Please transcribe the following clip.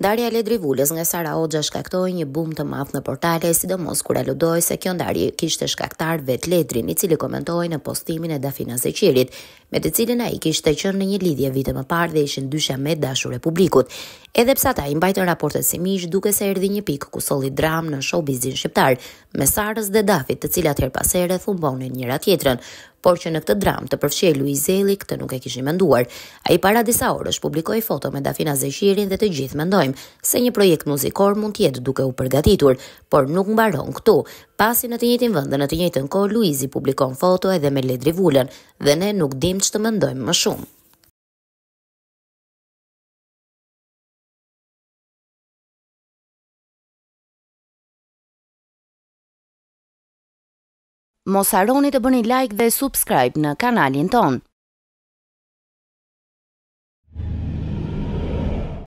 Darja Ledri nga Sara Oxha shkaktoi një bum të madh në portale, sidomos kur aludoi se kjo ndarje kishte shkaktar vet Ledrin, i cili komentoi në postimin e Dafina Zeqirit, me të cilën ai kishte qenë në një lidhje vite më parë dhe ishin dysha me dashur e publikut. Edhe pse ata i mbajtën raportet si miq, duke se erdhi një pikë ku solli dram në showbizin shqiptar, me Sarës dhe Dafit, të cilat her pas here thumbonin njëra tjetrën, por që në këtë dram të përfshej Luizeli këtë nuk e kishim menduar. Ai para disa orësh publikoi foto me Dafina Zeshirin dhe të gjithë mendojmë se një projekt muzikor mund të jetë duke u përgatitur, por nuk mbaron këtu. Pasi në të njëjtin vend dhe në të njëjtën kohë Luizi publikon foto edhe me Ledri Vulën dhe ne nuk dimë ç'të mendojmë më shumë. mos haroni të bëni like dhe subscribe në kanalin tonë.